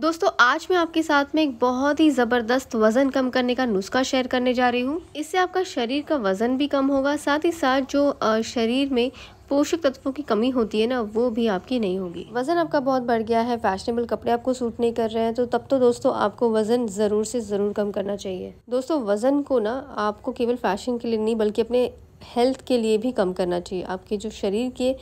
दोस्तों आज मैं आपके साथ में एक बहुत ही ज़बरदस्त वज़न कम करने का नुस्खा शेयर करने जा रही हूँ इससे आपका शरीर का वज़न भी कम होगा साथ ही साथ जो शरीर में पोषक तत्वों की कमी होती है ना वो भी आपकी नहीं होगी वज़न आपका बहुत बढ़ गया है फैशनेबल कपड़े आपको सूट नहीं कर रहे हैं तो तब तो दोस्तों आपको वज़न ज़रूर से ज़रूर कम करना चाहिए दोस्तों वज़न को ना आपको केवल फैशन के लिए नहीं बल्कि अपने हेल्थ के लिए भी कम करना चाहिए आपके जो शरीर के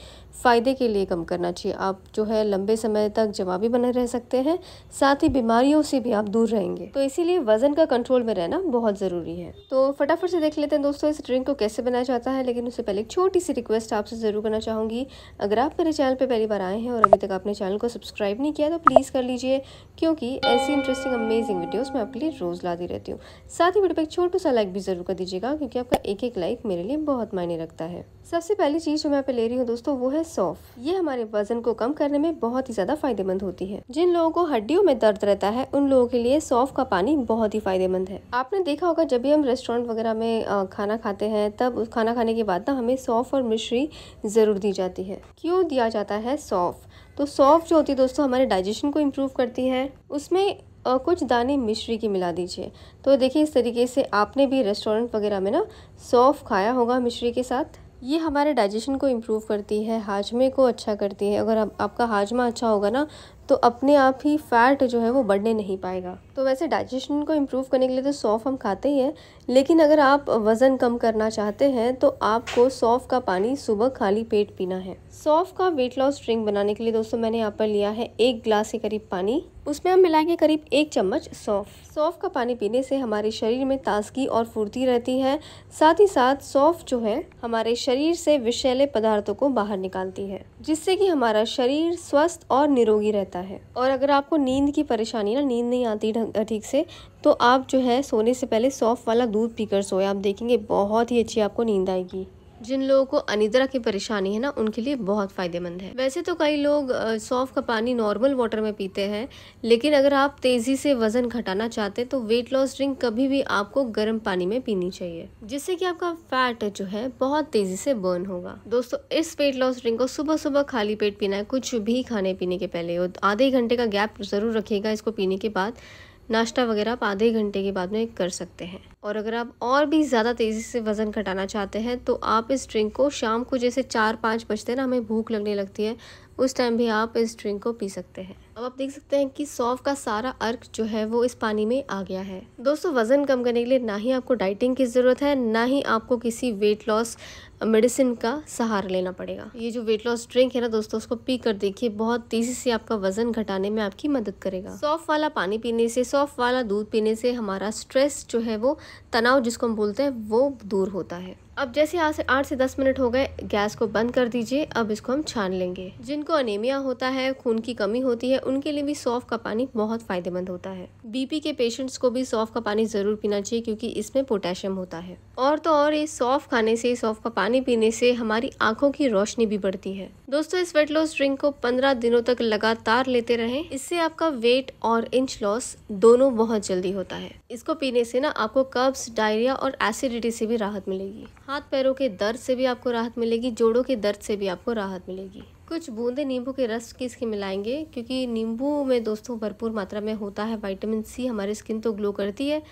फ़ायदे के लिए कम करना चाहिए आप जो है लंबे समय तक जमा भी बने रह सकते हैं साथ ही बीमारियों से भी आप दूर रहेंगे तो इसीलिए वज़न का कंट्रोल में रहना बहुत ज़रूरी है तो फटाफट से देख लेते हैं दोस्तों इस ड्रिंक को कैसे बनाया जाता है लेकिन उससे पहले एक छोटी सी रिक्वेस्ट आपसे ज़रूर करना चाहूँगी अगर आप मेरे चैनल पर पहली बार आए हैं और अभी तक आपने चैनल को सब्सक्राइब नहीं किया तो प्लीज़ कर लीजिए क्योंकि ऐसी इंटरेस्टिंग अमेजिंग वीडियोज़ मैं आपके लिए रोज़ लाती रहती हूँ साथ ही वीडियो पर एक छोटा सा लाइक भी ज़रूर कर दीजिएगा क्योंकि आपका एक एक लाइक मेरे लिए बहुत मायने रखता है सबसे पहली चीज जो मैं पे ले रही हूँ दोस्तों वो है सौफ ये हमारे वजन को कम करने में बहुत ही ज्यादा फायदेमंद होती है जिन लोगों को हड्डियों में दर्द रहता है उन लोगों के लिए सौफ का पानी बहुत ही फायदेमंद है आपने देखा होगा जब भी हम रेस्टोरेंट वगैरह में खाना खाते हैं तब खाना खाने के बाद ना हमें सौफ और मिश्री जरूर दी जाती है क्यों दिया जाता है सौफ तो सौफ जो होती है दोस्तों हमारे डाइजेशन को इम्प्रूव करती है उसमें और कुछ दाने मिश्री की मिला दीजिए तो देखिए इस तरीके से आपने भी रेस्टोरेंट वगैरह में ना सौंफ खाया होगा मिश्री के साथ ये हमारे डाइजेशन को इम्प्रूव करती है हाजमे को अच्छा करती है अगर आप, आपका हाजमा अच्छा होगा ना तो अपने आप ही फैट जो है वो बढ़ने नहीं पाएगा तो वैसे डाइजेशन को इम्प्रूव करने के लिए तो सौंफ हम खाते ही हैं लेकिन अगर आप वज़न कम करना चाहते हैं तो आपको सौंफ का पानी सुबह खाली पेट पीना है सौंफ का वेट लॉस ड्रिंक बनाने के लिए दोस्तों मैंने यहाँ पर लिया है एक ग्लास के करीब पानी उसमें हम मिलाएंगे करीब एक चम्मच सौंफ सौंफ का पानी पीने से हमारे शरीर में ताजगी और फुर्ती रहती है साथ ही साथ सौंफ जो है हमारे शरीर से विषैले पदार्थों को बाहर निकालती है जिससे कि हमारा शरीर स्वस्थ और निरोगी रहता है जाता है और अगर आपको नींद की परेशानी ना नींद नहीं आती ठीक से तो आप जो है सोने से पहले सौफ़ वाला दूध पीकर सोए आप देखेंगे बहुत ही अच्छी आपको नींद आएगी जिन लोगों को अनिद्रा की परेशानी है ना उनके लिए बहुत फ़ायदेमंद है वैसे तो कई लोग सौफ का पानी नॉर्मल वाटर में पीते हैं लेकिन अगर आप तेज़ी से वज़न घटाना चाहते हैं तो वेट लॉस ड्रिंक कभी भी आपको गर्म पानी में पीनी चाहिए जिससे कि आपका फैट जो है बहुत तेज़ी से बर्न होगा दोस्तों इस वेट लॉस ड्रिंक को सुबह सुबह खाली पेट पीना है कुछ भी खाने पीने के पहले आधे घंटे का गैप ज़रूर रखिएगा इसको पीने के बाद नाश्ता वगैरह आप आधे घंटे के बाद में कर सकते हैं और अगर आप और भी ज़्यादा तेज़ी से वज़न घटाना चाहते हैं तो आप इस ड्रिंक को शाम को जैसे चार पाँच बजते ना हमें भूख लगने लगती है उस टाइम भी आप इस ड्रिंक को पी सकते हैं अब आप देख सकते हैं कि सौफ का सारा अर्क जो है वो इस पानी में आ गया है दोस्तों वज़न कम करने के लिए ना ही आपको डाइटिंग की ज़रूरत है ना ही आपको किसी वेट लॉस मेडिसिन का सहारा लेना पड़ेगा ये जो वेट लॉस ड्रिंक है ना दोस्तों उसको पी कर देखिए बहुत तेज़ी से आपका वज़न घटाने में आपकी मदद करेगा सौफ वाला पानी पीने से सौफ वाला दूध पीने से हमारा स्ट्रेस जो है वो तनाव जिसको हम बोलते हैं वो दूर होता है अब जैसे आज से आठ से दस मिनट हो गए गैस को बंद कर दीजिए अब इसको हम छान लेंगे जिनको अनेमिया होता है खून की कमी होती है उनके लिए भी सौफ का पानी बहुत फायदेमंद होता है बीपी के पेशेंट्स को भी सौफ का पानी जरूर पीना चाहिए क्योंकि इसमें पोटेशियम होता है और तो और ये सौफ खाने से सौफ का पानी पीने से हमारी आंखों की रोशनी भी बढ़ती है दोस्तों इस वेट लॉस ड्रिंक को पंद्रह दिनों तक लगातार लेते रहे इससे आपका वेट और इंच लॉस दोनों बहुत जल्दी होता है इसको पीने से ना आपको कब्ज डायरिया और एसिडिटी से भी राहत मिलेगी हाथ पैरों के दर्द से भी आपको राहत मिलेगी जोड़ों के दर्द से भी आपको राहत मिलेगी कुछ बूंदे नींबू के रस की इसके मिलाएंगे क्योंकि नींबू में दोस्तों भरपूर मात्रा में होता है विटामिन सी हमारी स्किन तो ग्लो करती है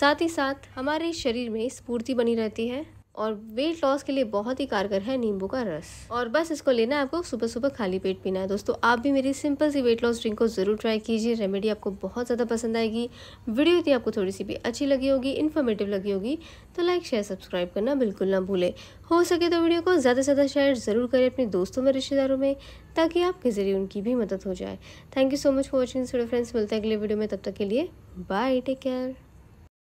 साथ ही साथ हमारे शरीर में स्फूर्ति बनी रहती है और वेट लॉस के लिए बहुत ही कारगर है नींबू का रस और बस इसको लेना है आपको सुबह सुबह खाली पेट पीना है दोस्तों आप भी मेरी सिंपल सी वेट लॉस ड्रिंक को ज़रूर ट्राई कीजिए रेमेडी आपको बहुत ज़्यादा पसंद आएगी वीडियो यदि आपको थोड़ी सी भी अच्छी लगी होगी इन्फॉर्मेटिव लगी होगी तो लाइक शेयर सब्सक्राइब करना बिल्कुल ना भूलें हो सके तो वीडियो को ज़्यादा से ज़्यादा शेयर ज़रूर करें अपने दोस्तों में रिश्तेदारों में ताकि आपके ज़रिए उनकी भी मदद हो जाए thank you so much for watching friends मिलते हैं अगले वीडियो में तब तक के लिए बाय टेक केयर